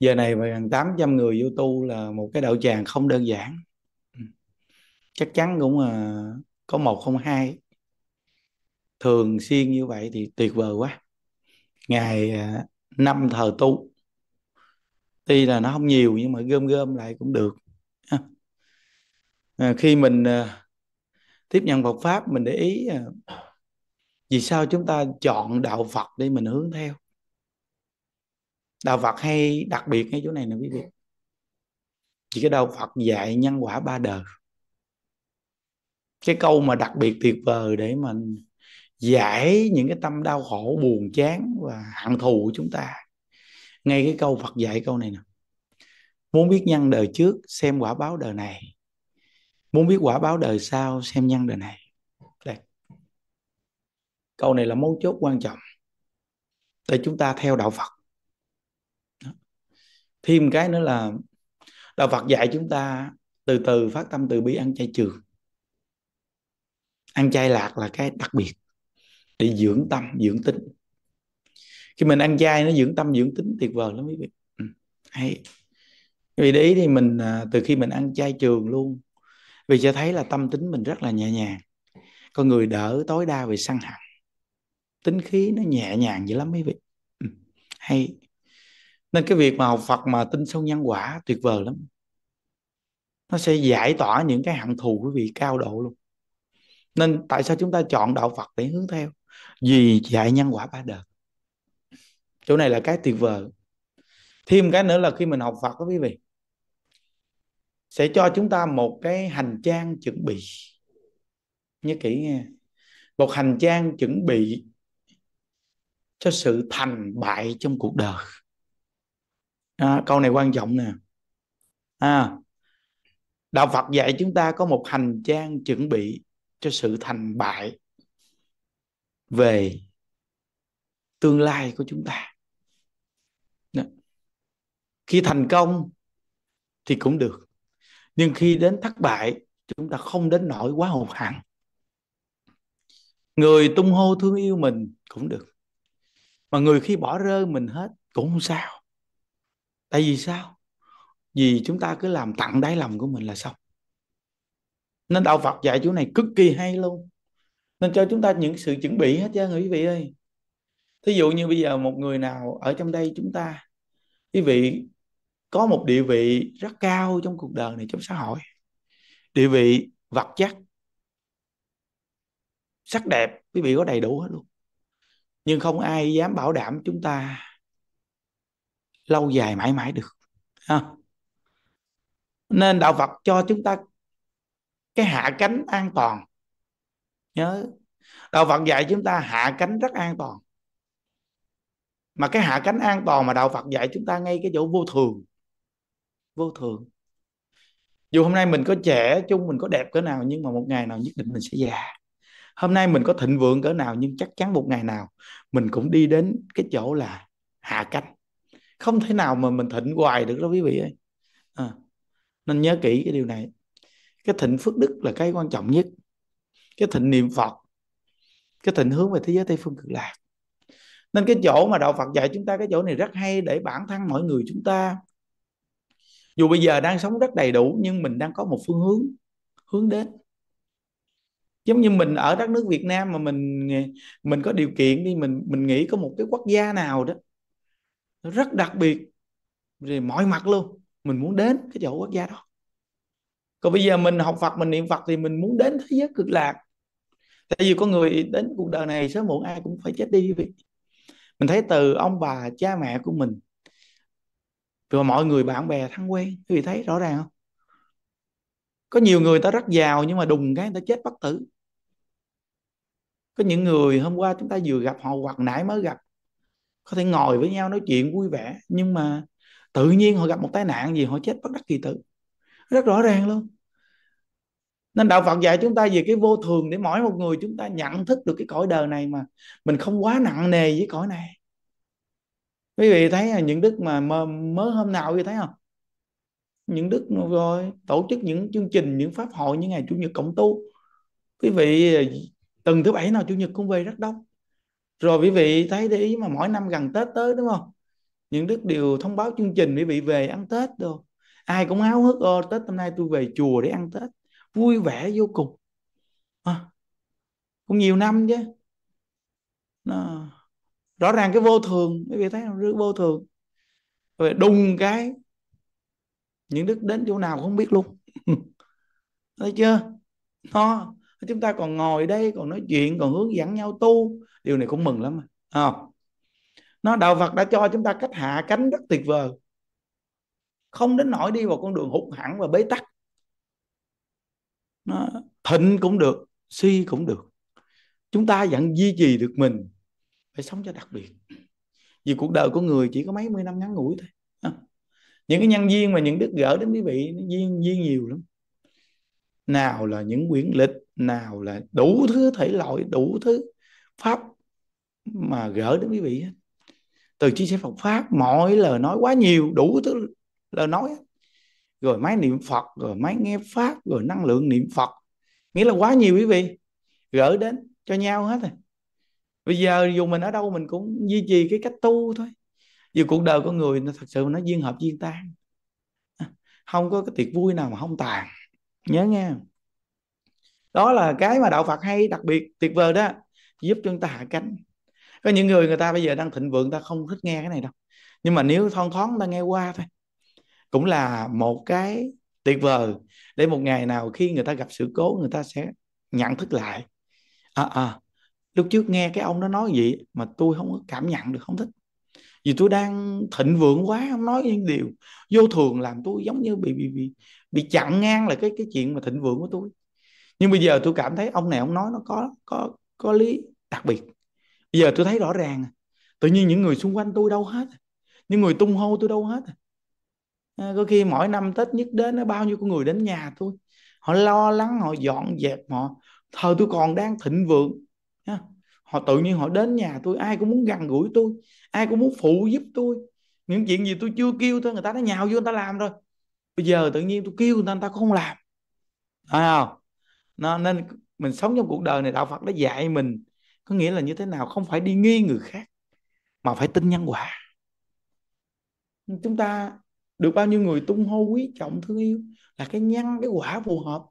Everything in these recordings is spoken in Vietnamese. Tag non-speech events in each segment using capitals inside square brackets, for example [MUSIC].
giờ này mà gần 800 người vô tu là một cái đạo tràng không đơn giản ừ. chắc chắn cũng là ờ, có một không hai thường xuyên như vậy thì tuyệt vời quá ngày ờ, năm thờ tu tuy là nó không nhiều nhưng mà gom gom lại cũng được ờ, khi mình tiếp nhận Phật pháp mình để ý vì sao chúng ta chọn đạo Phật để mình hướng theo đạo phật hay đặc biệt cái chỗ này nè quý vị chỉ cái đạo phật dạy nhân quả ba đời cái câu mà đặc biệt tuyệt vời để mình giải những cái tâm đau khổ buồn chán và hận thù của chúng ta ngay cái câu phật dạy câu này nè muốn biết nhân đời trước xem quả báo đời này muốn biết quả báo đời sau xem nhân đời này Đây. câu này là mấu chốt quan trọng để chúng ta theo đạo phật thêm cái nữa là đạo Phật dạy chúng ta từ từ phát tâm từ bi ăn chay trường ăn chay lạc là cái đặc biệt để dưỡng tâm dưỡng tính khi mình ăn chay nó dưỡng tâm dưỡng tính tuyệt vời lắm quý vị ừ, hay vì để ý thì mình à, từ khi mình ăn chay trường luôn vì cho thấy là tâm tính mình rất là nhẹ nhàng con người đỡ tối đa về săn hẳn tính khí nó nhẹ nhàng dữ lắm quý vị ừ, hay nên cái việc mà học Phật mà tin sâu nhân quả tuyệt vời lắm nó sẽ giải tỏa những cái hạng thù quý vị cao độ luôn nên tại sao chúng ta chọn đạo Phật để hướng theo vì dạy nhân quả ba đời chỗ này là cái tuyệt vời thêm cái nữa là khi mình học Phật đó quý vị sẽ cho chúng ta một cái hành trang chuẩn bị nhớ kỹ nghe một hành trang chuẩn bị cho sự thành bại trong cuộc đời à, câu này quan trọng nè à, đạo phật dạy chúng ta có một hành trang chuẩn bị cho sự thành bại về tương lai của chúng ta khi thành công thì cũng được nhưng khi đến thất bại chúng ta không đến nỗi quá hụt hẳn người tung hô thương yêu mình cũng được mà người khi bỏ rơi mình hết cũng không sao tại vì sao vì chúng ta cứ làm tặng đáy lòng của mình là xong nên đạo Phật dạy chỗ này cực kỳ hay luôn nên cho chúng ta những sự chuẩn bị hết chứ quý vị ơi thí dụ như bây giờ một người nào ở trong đây chúng ta quý vị có một địa vị rất cao trong cuộc đời này trong xã hội địa vị vật chất sắc đẹp quý vị có đầy đủ hết luôn nhưng không ai dám bảo đảm chúng ta lâu dài mãi mãi được à. nên đạo phật cho chúng ta cái hạ cánh an toàn nhớ đạo phật dạy chúng ta hạ cánh rất an toàn mà cái hạ cánh an toàn mà đạo phật dạy chúng ta ngay cái chỗ vô thường vô thường dù hôm nay mình có trẻ chung mình có đẹp cỡ nào nhưng mà một ngày nào nhất định mình sẽ già hôm nay mình có thịnh vượng cỡ nào nhưng chắc chắn một ngày nào mình cũng đi đến cái chỗ là hạ cánh không thể nào mà mình thịnh hoài được đó quý vị ơi à, nên nhớ kỹ cái điều này cái thịnh phước đức là cái quan trọng nhất cái thịnh niệm phật cái thịnh hướng về thế giới tây phương cực lạc nên cái chỗ mà đạo phật dạy chúng ta cái chỗ này rất hay để bản thân mọi người chúng ta dù bây giờ đang sống rất đầy đủ nhưng mình đang có một phương hướng hướng đến giống như mình ở đất nước Việt Nam mà mình mình có điều kiện đi mình mình nghĩ có một cái quốc gia nào đó rất đặc biệt về mọi mặt luôn mình muốn đến cái chỗ quốc gia đó còn bây giờ mình học Phật mình niệm Phật thì mình muốn đến thế giới cực lạc tại vì có người đến cuộc đời này sớm muộn ai cũng phải chết đi vị mình thấy từ ông bà cha mẹ của mình và mọi người bạn bè thân quen quý vị thấy rõ ràng không có nhiều người ta rất giàu nhưng mà đùng cái người ta chết bất tử có những người hôm qua chúng ta vừa gặp họ hoặc nãy mới gặp có thể ngồi với nhau nói chuyện vui vẻ nhưng mà tự nhiên họ gặp một tai nạn gì họ chết bất đắc kỳ tử rất rõ ràng luôn nên đạo Phật dạy chúng ta về cái vô thường để mỗi một người chúng ta nhận thức được cái cõi đời này mà mình không quá nặng nề với cõi này quý vị thấy à, những đức mà mới hôm nào vậy thấy không những đức rồi tổ chức những chương trình những pháp hội như ngày chủ nhật cộng tu quý vị à, từng thứ bảy nào chủ nhật cũng về rất đông rồi quý vị thấy để ý mà mỗi năm gần tết tới đúng không những đức đều thông báo chương trình quý vị về ăn tết đâu ai cũng háo hức ô tết hôm nay tôi về chùa để ăn tết vui vẻ vô cùng à, cũng nhiều năm chứ à, rõ ràng cái vô thường quý vị thấy không rất vô thường rồi đùng cái những đức đến chỗ nào cũng không biết luôn [LAUGHS] thấy chưa nó chúng ta còn ngồi đây còn nói chuyện còn hướng dẫn nhau tu điều này cũng mừng lắm à. nó đạo Phật đã cho chúng ta cách hạ cánh rất tuyệt vời không đến nỗi đi vào con đường hụt hẳn và bế tắc nó, thịnh cũng được suy si cũng được chúng ta vẫn duy trì được mình phải sống cho đặc biệt vì cuộc đời của người chỉ có mấy mươi năm ngắn ngủi thôi những cái nhân duyên mà những đức gỡ đến quý vị nó duyên duyên nhiều lắm nào là những quyển lịch nào là đủ thứ thể loại đủ thứ pháp mà gỡ đến quý vị từ chia sẻ Phật pháp mọi lời nói quá nhiều đủ thứ lời nói rồi máy niệm Phật rồi máy nghe pháp rồi năng lượng niệm Phật nghĩa là quá nhiều quý vị gỡ đến cho nhau hết rồi bây giờ dù mình ở đâu mình cũng duy trì cái cách tu thôi vì cuộc đời con người nó thật sự nó duyên hợp duyên tan không có cái tiệc vui nào mà không tàn nhớ nghe đó là cái mà đạo Phật hay đặc biệt tuyệt vời đó giúp chúng ta hạ cánh có những người người ta bây giờ đang thịnh vượng ta không thích nghe cái này đâu nhưng mà nếu thon thoáng ta nghe qua thôi cũng là một cái tuyệt vời để một ngày nào khi người ta gặp sự cố người ta sẽ nhận thức lại à à lúc trước nghe cái ông đó nói gì mà tôi không có cảm nhận được không thích vì tôi đang thịnh vượng quá không nói những điều vô thường làm tôi giống như bị bị bị bị chặn ngang là cái cái chuyện mà thịnh vượng của tôi nhưng bây giờ tôi cảm thấy ông này ông nói nó có có có lý đặc biệt bây giờ tôi thấy rõ ràng tự nhiên những người xung quanh tôi đâu hết những người tung hô tôi đâu hết à, có khi mỗi năm tết nhất đến nó bao nhiêu con người đến nhà tôi họ lo lắng họ dọn dẹp họ thời tôi còn đang thịnh vượng họ tự nhiên họ đến nhà tôi ai cũng muốn gần gũi tôi ai cũng muốn phụ giúp tôi những chuyện gì tôi chưa kêu thôi người ta đã nhào vô người ta làm rồi bây giờ tự nhiên tôi kêu người ta, người ta không làm phải không nó nên mình sống trong cuộc đời này đạo Phật đã dạy mình có nghĩa là như thế nào không phải đi nghi người khác mà phải tin nhân quả chúng ta được bao nhiêu người tung hô quý trọng thương yêu là cái nhân cái quả phù hợp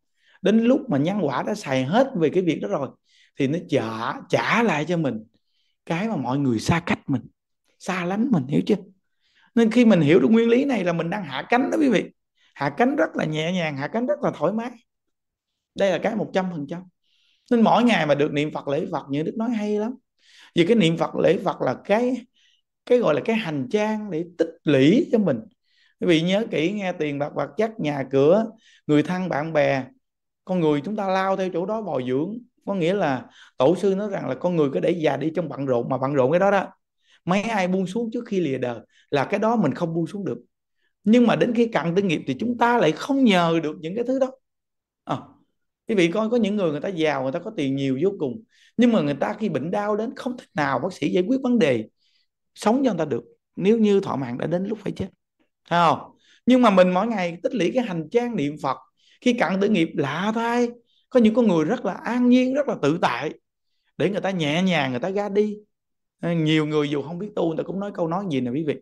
đến lúc mà nhân quả đã xài hết về cái việc đó rồi thì nó trả trả lại cho mình cái mà mọi người xa cách mình xa lánh mình hiểu chưa nên khi mình hiểu được nguyên lý này là mình đang hạ cánh đó quý vị hạ cánh rất là nhẹ nhàng hạ cánh rất là thoải mái đây là cái một trăm phần trăm nên mỗi ngày mà được niệm Phật lễ Phật như Đức nói hay lắm vì cái niệm Phật lễ Phật là cái cái gọi là cái hành trang để tích lũy cho mình quý vị nhớ kỹ nghe tiền bạc vật chất nhà cửa người thân bạn bè con người chúng ta lao theo chỗ đó bồi dưỡng có nghĩa là tổ sư nói rằng là con người cứ để già đi trong bận rộn mà bận rộn cái đó đó mấy ai buông xuống trước khi lìa đời là cái đó mình không buông xuống được nhưng mà đến khi cận tư nghiệp thì chúng ta lại không nhờ được những cái thứ đó à, quý vị coi có những người người ta giàu người ta có tiền nhiều vô cùng nhưng mà người ta khi bệnh đau đến không thể nào bác sĩ giải quyết vấn đề sống cho người ta được nếu như thọ mạng đã đến lúc phải chết Thấy không nhưng mà mình mỗi ngày tích lũy cái hành trang niệm phật khi cận tử nghiệp lạ thay có những con người rất là an nhiên rất là tự tại để người ta nhẹ nhàng người ta ra đi ờ, nhiều người dù không biết tu người ta cũng nói câu nói gì nè quý vị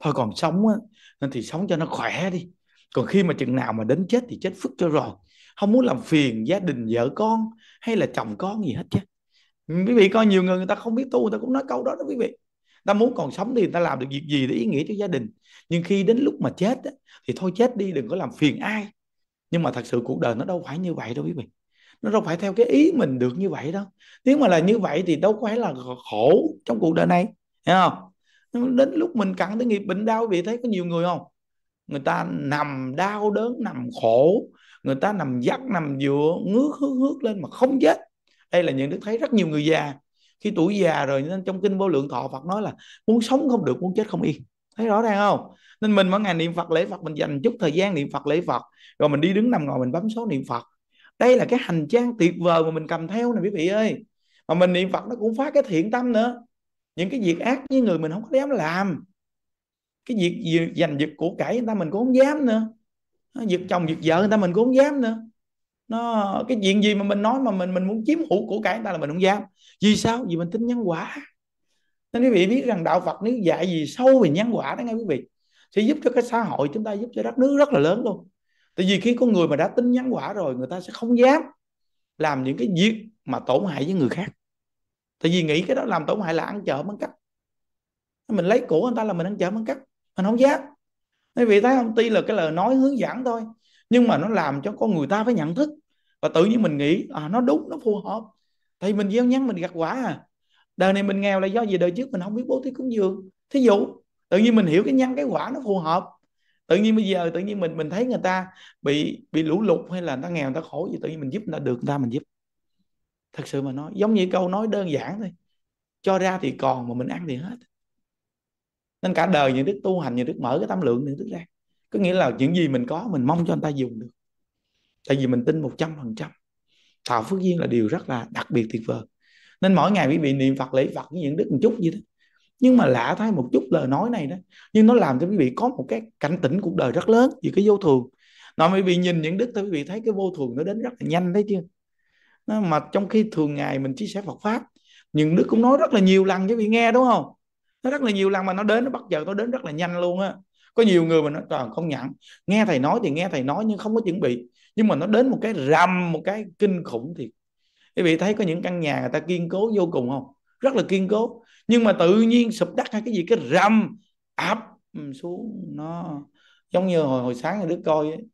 thôi còn sống á, nên thì sống cho nó khỏe đi còn khi mà chừng nào mà đến chết thì chết phức cho rồi không muốn làm phiền gia đình vợ con hay là chồng con gì hết chứ ừ, quý vị coi nhiều người người ta không biết tu người ta cũng nói câu đó đó quý vị ta muốn còn sống thì người ta làm được việc gì để ý nghĩa cho gia đình nhưng khi đến lúc mà chết thì thôi chết đi đừng có làm phiền ai nhưng mà thật sự cuộc đời nó đâu phải như vậy đâu quý vị nó đâu phải theo cái ý mình được như vậy đâu nếu mà là như vậy thì đâu có phải là khổ trong cuộc đời này hiểu không đến lúc mình cặn tới nghiệp bệnh đau vì thấy có nhiều người không người ta nằm đau đớn nằm khổ người ta nằm dắt nằm dựa ngước hước hước lên mà không chết đây là những đức thấy rất nhiều người già khi tuổi già rồi nên trong kinh vô lượng thọ Phật nói là muốn sống không được muốn chết không yên thấy rõ ràng không nên mình mỗi ngày niệm phật lễ phật mình dành chút thời gian niệm phật lễ phật rồi mình đi đứng nằm ngồi mình bấm số niệm phật đây là cái hành trang tuyệt vời mà mình cầm theo nè quý vị ơi mà mình niệm phật nó cũng phát cái thiện tâm nữa những cái việc ác với người mình không có dám làm cái việc dành việc giật của cải người ta mình cũng không dám nữa việc chồng việc vợ người ta mình cũng không dám nữa nó cái chuyện gì mà mình nói mà mình mình muốn chiếm hữu của cải người ta là mình không dám vì sao vì mình tính nhân quả nên quý vị biết rằng đạo Phật nếu dạy gì sâu về nhân quả đó nghe quý vị sẽ giúp cho cái xã hội chúng ta giúp cho đất nước rất là lớn luôn tại vì khi con người mà đã tin nhân quả rồi người ta sẽ không dám làm những cái việc mà tổn hại với người khác tại vì nghĩ cái đó làm tổn hại là ăn chợ mất cắp mình lấy của người ta là mình ăn chợ mất cắp mình không dám nên vì thấy không tuy là cái lời nói hướng dẫn thôi nhưng mà nó làm cho con người ta phải nhận thức và tự nhiên mình nghĩ à, nó đúng nó phù hợp thì mình gieo nhân mình gặt quả à đời này mình nghèo là do gì đời trước mình không biết bố thí cúng dường thí dụ tự nhiên mình hiểu cái nhân cái quả nó phù hợp tự nhiên bây giờ tự nhiên mình mình thấy người ta bị bị lũ lụt hay là người ta nghèo người ta khổ gì tự nhiên mình giúp người ta được người ta mình giúp thật sự mà nói giống như câu nói đơn giản thôi cho ra thì còn mà mình ăn thì hết nên cả đời những đức tu hành những đức mở cái tâm lượng những đức ra có nghĩa là những gì mình có mình mong cho người ta dùng được tại vì mình tin một trăm phần trăm tạo phước duyên là điều rất là đặc biệt tuyệt vời nên mỗi ngày quý vị niệm phật lễ phật với những đức một chút gì đó nhưng mà lạ thay một chút lời nói này đó nhưng nó làm cho quý vị có một cái cảnh tỉnh cuộc đời rất lớn về cái vô thường nó quý vị nhìn những đức thì quý vị thấy cái vô thường nó đến rất là nhanh đấy chưa nó, mà trong khi thường ngày mình chia sẻ Phật pháp những đức cũng nói rất là nhiều lần cho quý vị nghe đúng không nó rất là nhiều lần mà nó đến nó bắt giờ nó đến rất là nhanh luôn á có nhiều người mà nó toàn không nhận nghe thầy nói thì nghe thầy nói nhưng không có chuẩn bị nhưng mà nó đến một cái rầm một cái kinh khủng thì quý vị thấy có những căn nhà người ta kiên cố vô cùng không rất là kiên cố nhưng mà tự nhiên sụp đất hay cái gì cái rầm ập xuống nó giống như hồi hồi sáng đứa coi ấy,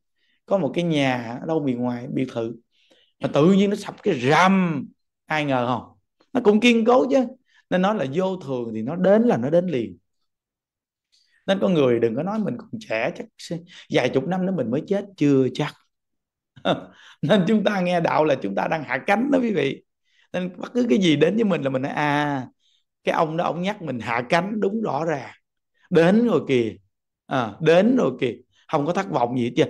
có một cái nhà ở đâu miền ngoài biệt thự mà tự nhiên nó sập cái rầm ai ngờ không nó cũng kiên cố chứ nên nói là vô thường thì nó đến là nó đến liền nên có người đừng có nói mình còn trẻ chắc vài chục năm nữa mình mới chết chưa chắc [LAUGHS] nên chúng ta nghe đạo là chúng ta đang hạ cánh đó quý vị nên bất cứ cái gì đến với mình là mình nói à cái ông đó ông nhắc mình hạ cánh đúng rõ ràng đến rồi kìa à, đến rồi kìa không có thất vọng gì hết chứ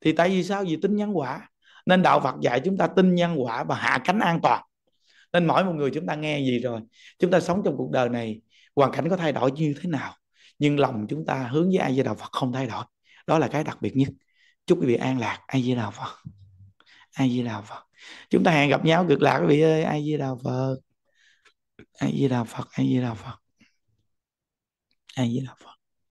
thì tại vì sao vì tin nhân quả nên đạo Phật dạy chúng ta tin nhân quả và hạ cánh an toàn nên mỗi một người chúng ta nghe gì rồi chúng ta sống trong cuộc đời này hoàn cảnh có thay đổi như thế nào nhưng lòng chúng ta hướng với ai với đạo Phật không thay đổi đó là cái đặc biệt nhất chúc quý vị an lạc ai di đào phật ai di đào phật chúng ta hẹn gặp nhau cực lạc quý vị ơi ai di đào phật ai di đào phật ai di đào phật ai di đà phật